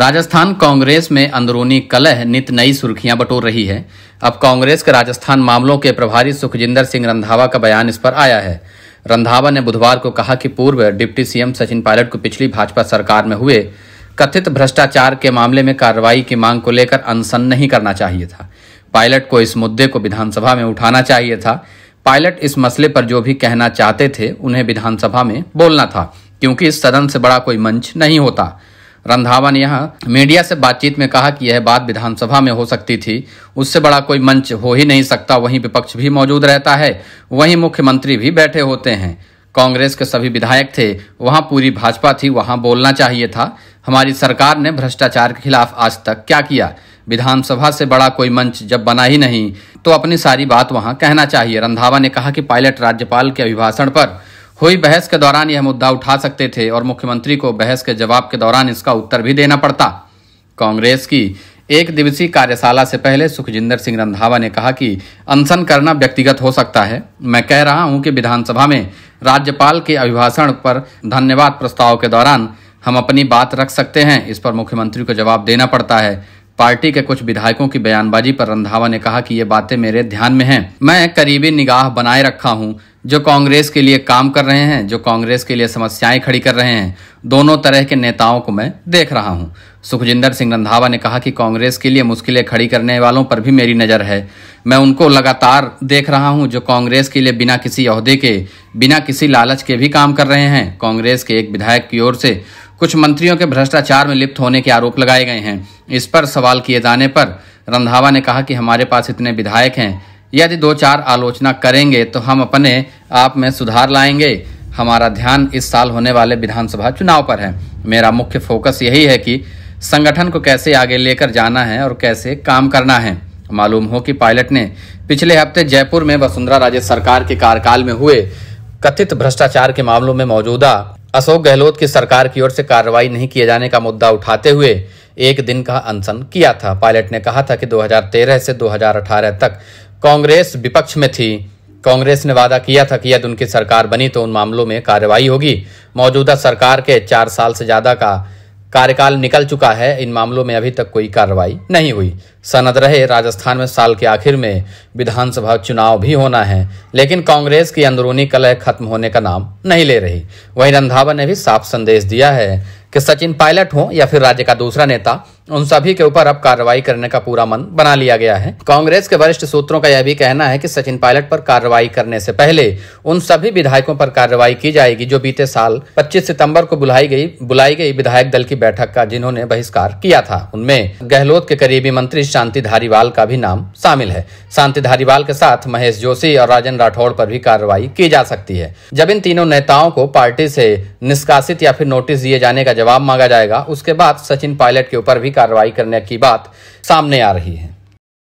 राजस्थान कांग्रेस में अंदरूनी कलह नित नई सुर्खियां बटोर रही है अब कांग्रेस के राजस्थान मामलों के प्रभारी सुखजिंदर सिंह रंधावा का बयान इस पर आया है रंधावा ने बुधवार को कहा कि पूर्व डिप्टी सीएम सचिन पायलट को पिछली भाजपा सरकार में हुए कथित भ्रष्टाचार के मामले में कार्रवाई की मांग को लेकर अनशन नहीं करना चाहिए था पायलट को इस मुद्दे को विधानसभा में उठाना चाहिए था पायलट इस मसले पर जो भी कहना चाहते थे उन्हें विधानसभा में बोलना था क्योंकि इस सदन से बड़ा कोई मंच नहीं होता रंधावा ने यहाँ मीडिया से बातचीत में कहा कि यह बात विधानसभा में हो सकती थी उससे बड़ा कोई मंच हो ही नहीं सकता वहीं विपक्ष भी मौजूद रहता है वहीं मुख्यमंत्री भी बैठे होते हैं कांग्रेस के सभी विधायक थे वहां पूरी भाजपा थी वहां बोलना चाहिए था हमारी सरकार ने भ्रष्टाचार के खिलाफ आज तक क्या किया विधानसभा से बड़ा कोई मंच जब बना ही नहीं तो अपनी सारी बात वहां कहना चाहिए रंधावा ने कहा कि पायलट राज्यपाल के अभिभाषण पर हुई बहस के दौरान यह मुद्दा उठा सकते थे और मुख्यमंत्री को बहस के जवाब के दौरान इसका उत्तर भी देना पड़ता कांग्रेस की एक दिवसीय कार्यशाला से पहले सुखजिंदर सिंह रंधावा ने कहा कि अनशन करना व्यक्तिगत हो सकता है मैं कह रहा हूं कि विधानसभा में राज्यपाल के अभिभाषण पर धन्यवाद प्रस्ताव के दौरान हम अपनी बात रख सकते हैं इस पर मुख्यमंत्री को जवाब देना पड़ता है पार्टी के कुछ विधायकों की बयानबाजी पर रंधावा ने कहा कि ये बातें मेरे ध्यान में हैं मैं करीबी निगाह बनाए रखा हूँ जो कांग्रेस के लिए काम कर रहे हैं जो कांग्रेस के लिए समस्याएं खड़ी कर रहे हैं दोनों तरह के नेताओं को मैं देख रहा हूं सुखजिंदर सिंह रंधावा ने कहा कि कांग्रेस के लिए मुश्किलें खड़ी करने वालों पर भी मेरी नज़र है मैं उनको लगातार देख रहा हूं जो कांग्रेस के लिए बिना किसी अहदे के बिना किसी लालच के भी काम कर रहे हैं कांग्रेस के एक विधायक की ओर से कुछ मंत्रियों के भ्रष्टाचार में लिप्त होने के आरोप लगाए गए हैं इस पर सवाल किए जाने पर रंधावा ने कहा कि हमारे पास इतने विधायक हैं यदि दो चार आलोचना करेंगे तो हम अपने आप में सुधार लाएंगे हमारा ध्यान इस साल होने वाले विधानसभा चुनाव पर है मेरा मुख्य फोकस यही है कि संगठन को कैसे आगे लेकर जाना है और कैसे काम करना है मालूम हो कि पायलट ने पिछले हफ्ते जयपुर में वसुंधरा राजे सरकार के कार्यकाल में हुए कथित भ्रष्टाचार के मामलों में मौजूदा अशोक गहलोत की सरकार की ओर से कार्रवाई नहीं किए जाने का मुद्दा उठाते हुए एक दिन का अनशन किया था पायलट ने कहा था कि 2013 से 2018 तक कांग्रेस विपक्ष में थी कांग्रेस ने वादा किया था कि यदि उनकी सरकार बनी तो उन मामलों में कार्रवाई होगी मौजूदा सरकार के चार साल से ज्यादा का कार्यकाल निकल चुका है इन मामलों में अभी तक कोई कार्रवाई नहीं हुई सनद रहे राजस्थान में साल के आखिर में विधानसभा चुनाव भी होना है लेकिन कांग्रेस की अंदरूनी कलह खत्म होने का नाम नहीं ले रही वहीं रंधावा ने भी साफ संदेश दिया है कि सचिन पायलट हो या फिर राज्य का दूसरा नेता उन सभी के ऊपर अब कार्रवाई करने का पूरा मन बना लिया गया है कांग्रेस के वरिष्ठ सूत्रों का यह भी कहना है कि सचिन पायलट पर कार्रवाई करने से पहले उन सभी विधायकों पर कार्रवाई की जाएगी जो बीते साल 25 सितंबर को बुलाई गई बुलाई गई विधायक दल की बैठक का जिन्होंने बहिष्कार किया था उनमें गहलोत के करीबी मंत्री शांति धारीवाल का भी नाम शामिल है शांति धारीवाल के साथ महेश जोशी और राजन राठौड़ पर भी कार्रवाई की जा सकती है जब इन तीनों नेताओं को पार्टी से निष्कासित या फिर नोटिस दिए जाने का जवाब मांगा जाएगा उसके बाद सचिन पायलट के ऊपर भी कार्रवाई करने की बात सामने आ रही है